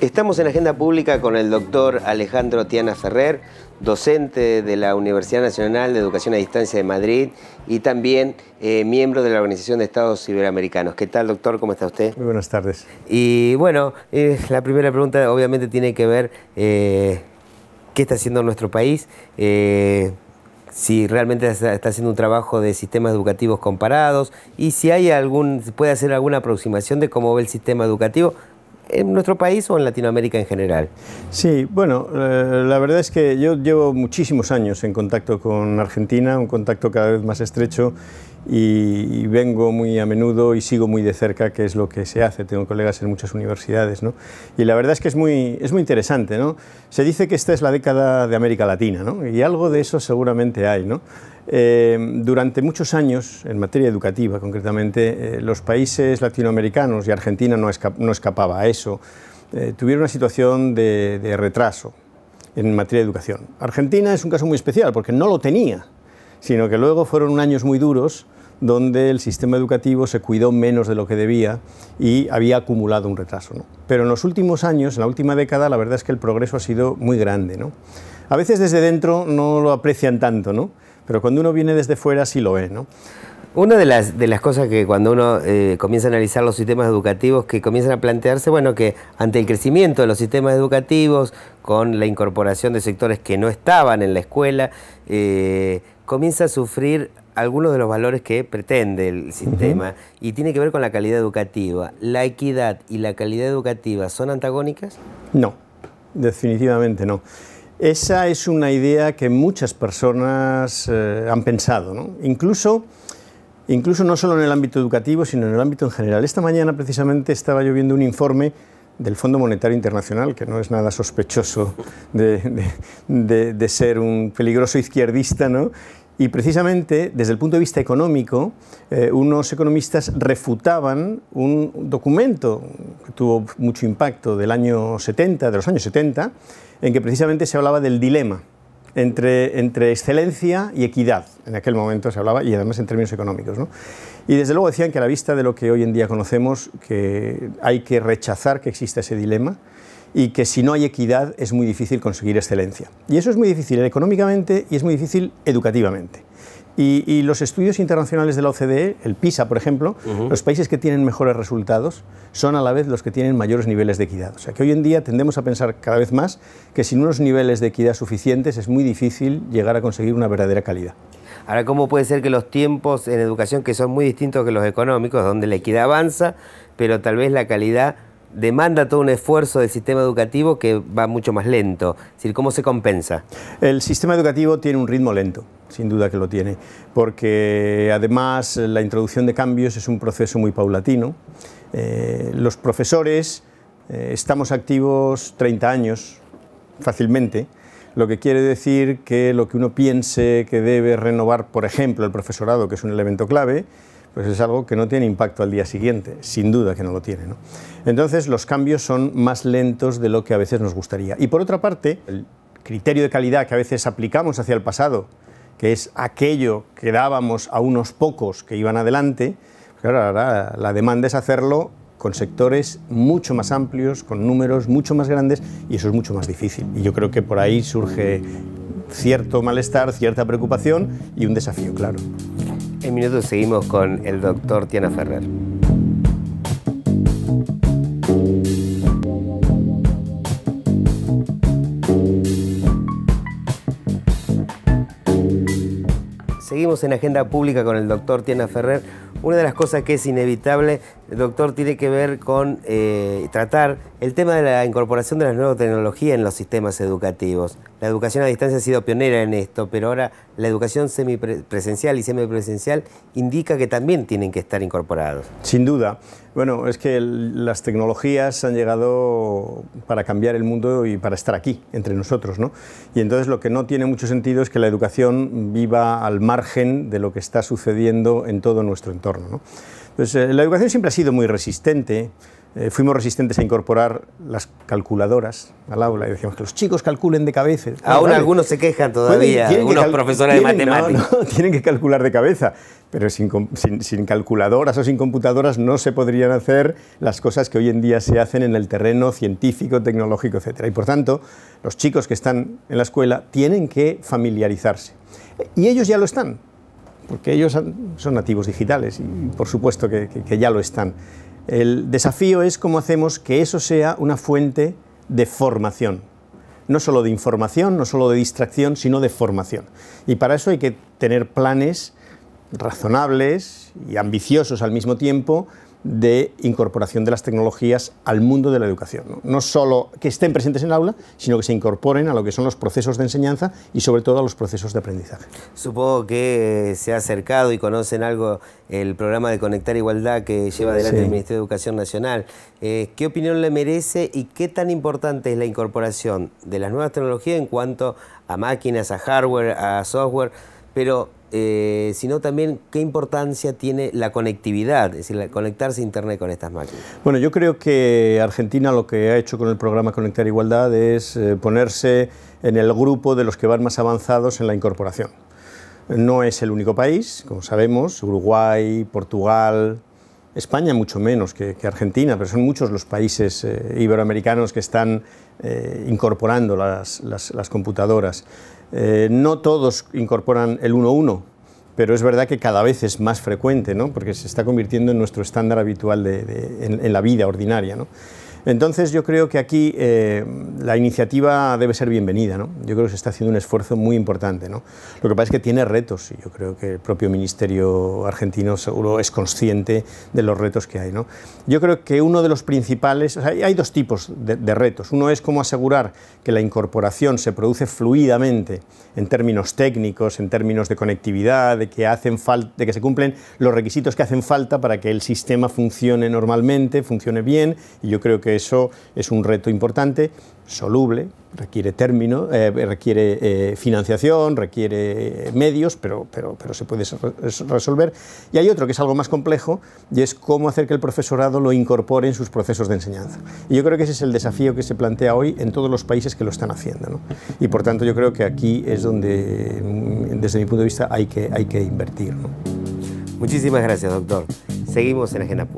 Estamos en Agenda Pública con el doctor Alejandro Tiana Ferrer, docente de la Universidad Nacional de Educación a Distancia de Madrid y también eh, miembro de la Organización de Estados Iberoamericanos. ¿Qué tal, doctor? ¿Cómo está usted? Muy buenas tardes. Y bueno, eh, la primera pregunta obviamente tiene que ver eh, qué está haciendo nuestro país si realmente está haciendo un trabajo de sistemas educativos comparados y si hay algún, puede hacer alguna aproximación de cómo ve el sistema educativo en nuestro país o en Latinoamérica en general? Sí, bueno, eh, la verdad es que yo llevo muchísimos años en contacto con Argentina, un contacto cada vez más estrecho y, y, vengo muy a menudo y sigo muy de cerca qué es lo que se hace. Tengo colegas en muchas universidades, ¿no? Y la verdad es que es muy, es muy interesante, ¿no? Se dice que esta es la década de América Latina, ¿no? Y algo de eso seguramente hay, ¿no? Eh, durante muchos años, en materia educativa concretamente, eh, los países latinoamericanos y Argentina no, escapaba a eso, eh, tuvieron una situación de, retraso en materia de educación. Argentina es un caso muy especial porque no lo tenía, sino que luego fueron años muy duros donde el sistema educativo se cuidó menos de lo que debía y había acumulado un retraso. Pero en los últimos años, en la última década, la verdad es que el progreso ha sido muy grande. A veces desde dentro no lo aprecian tanto, pero cuando uno viene desde fuera sí lo ve, ¿no? Una de las, de las cosas que cuando uno eh, comienza a analizar los sistemas educativos, que comienzan a plantearse, bueno, que ante el crecimiento de los sistemas educativos, con la incorporación de sectores que no estaban en la escuela, eh, comienza a sufrir algunos de los valores que pretende el sistema y tiene que ver con la calidad educativa. ¿La equidad y la calidad educativa son antagónicas? No, definitivamente no. Esa es una idea que muchas personas eh, han pensado, ¿no? incluso, incluso no solo en el ámbito educativo, sino en el ámbito en general. Esta mañana precisamente estaba yo viendo un informe del Fondo Monetario Internacional, que no es nada sospechoso de, de ser un peligroso izquierdista, ¿no? Y precisamente desde el punto de vista económico, eh, unos economistas refutaban un documento que tuvo mucho impacto del año 70, de los años 70, en que precisamente se hablaba del dilema entre, excelencia y equidad, en aquel momento se hablaba, y además en términos económicos. Y desde luego decían que a la vista de lo que hoy en día conocemos, que hay que rechazar que exista ese dilema y que si no hay equidad es muy difícil conseguir excelencia. Y eso es muy difícil económicamente y es muy difícil educativamente. Y, los estudios internacionales de la OCDE, el PISA, por ejemplo, los países que tienen mejores resultados son a la vez los que tienen mayores niveles de equidad. O sea que hoy en día tendemos a pensar cada vez más que sin unos niveles de equidad suficientes es muy difícil llegar a conseguir una verdadera calidad. Ahora, ¿cómo puede ser que los tiempos en educación, que son muy distintos que los económicos, donde la equidad avanza, pero tal vez la calidad demanda todo un esfuerzo del sistema educativo que va mucho más lento. ¿cómo se compensa? El sistema educativo tiene un ritmo lento, sin duda que lo tiene, porque además la introducción de cambios es un proceso muy paulatino. Eh, los profesores eh, estamos activos 30 años fácilmente, lo que quiere decir que lo que uno piense que debe renovar, por ejemplo, el profesorado, que es un elemento clave, pues es algo que no tiene impacto al día siguiente, sin duda que no lo tiene. ¿no? Entonces los cambios son más lentos de lo que a veces nos gustaría. Y por otra parte, el criterio de calidad que a veces aplicamos hacia el pasado, que es aquello que dábamos a unos pocos que iban adelante, pues claro, ahora la demanda es hacerlo con sectores mucho más amplios, con números mucho más grandes, y eso es mucho más difícil. Y yo creo que por ahí surge cierto malestar, cierta preocupación y un desafío, claro. En minutos seguimos con el doctor Tiana Ferrer. Seguimos en Agenda Pública con el doctor Tiana Ferrer. Una de las cosas que es inevitable doctor, tiene que ver con eh, tratar el tema de la incorporación de las nuevas tecnologías en los sistemas educativos. La educación a distancia ha sido pionera en esto, pero ahora la educación semipresencial y semipresencial indica que también tienen que estar incorporados. Sin duda. Bueno, es que las tecnologías han llegado para cambiar el mundo y para estar aquí, entre nosotros, ¿no? Y entonces lo que no tiene mucho sentido es que la educación viva al margen de lo que está sucediendo en todo nuestro entorno, ¿no? Entonces, eh, la educación siempre ha sido muy resistente. Eh, fuimos resistentes a incorporar las calculadoras al aula y decíamos que los chicos calculen de cabeza. Aún algunos se quejan todavía, algunos profesores de matemáticas. tienen que calcular de cabeza, pero sin, sin, sin, calculadoras o sin computadoras no se podrían hacer las cosas que hoy en día se hacen en el terreno científico, tecnológico, etc. Y por tanto, los chicos que están en la escuela tienen que familiarizarse. Y ellos ya lo están, porque ellos son nativos digitales y por supuesto que, ya lo están. El desafío es cómo hacemos que eso sea una fuente de formación, no solo de información, no solo de distracción, sino de formación. Y para eso hay que tener planes razonables y ambiciosos al mismo tiempo de incorporación de las tecnologías al mundo de la educación. ¿no? solo que estén presentes en el aula, sino que se incorporen a lo que son los procesos de enseñanza y sobre todo a los procesos de aprendizaje. Supongo que se ha acercado y conocen algo el programa de Conectar Igualdad que lleva adelante el Ministerio de Educación Nacional. Eh, ¿Qué opinión le merece y qué tan importante es la incorporación de las nuevas tecnologías en cuanto a máquinas, a hardware, a software? Pero eh, sino también qué importancia tiene la conectividad, es decir, conectarse a Internet con estas máquinas. Bueno, yo creo que Argentina lo que ha hecho con el programa Conectar Igualdad es eh, ponerse en el grupo de los que van más avanzados en la incorporación. No es el único país, como sabemos, Uruguay, Portugal, España mucho menos que, Argentina, pero son muchos los países eh, iberoamericanos que están incorporando las computadoras. Eh, no todos incorporan el 1-1, pero es verdad que cada vez es más frecuente, ¿no? porque se está convirtiendo en nuestro estándar habitual en, en, la vida ordinaria. ¿no? Entonces yo creo que aquí eh, la iniciativa debe ser bienvenida, ¿no? yo creo que se está haciendo un esfuerzo muy importante. ¿no? Lo que pasa es que tiene retos y yo creo que el propio Ministerio argentino seguro es consciente de los retos que hay. ¿no? Yo creo que uno de los principales, hay dos tipos de, retos, uno es cómo asegurar que la incorporación se produce fluidamente en términos técnicos, en términos de conectividad, de que, hacen de que se cumplen los requisitos que hacen falta para que el sistema funcione normalmente, funcione bien y yo creo que eso es un reto importante, soluble, requiere término, eh, requiere eh, financiación, requiere eh, medios, pero, pero, pero se puede resolver. Y hay otro que es algo más complejo y es cómo hacer que el profesorado lo incorpore en sus procesos de enseñanza. Y yo creo que ese es el desafío que se plantea hoy en todos los países que lo están haciendo. Y por tanto yo creo que aquí es donde, mm, desde mi punto de vista, hay que, hay que invertir. Muchísimas gracias, doctor. Seguimos en Agenda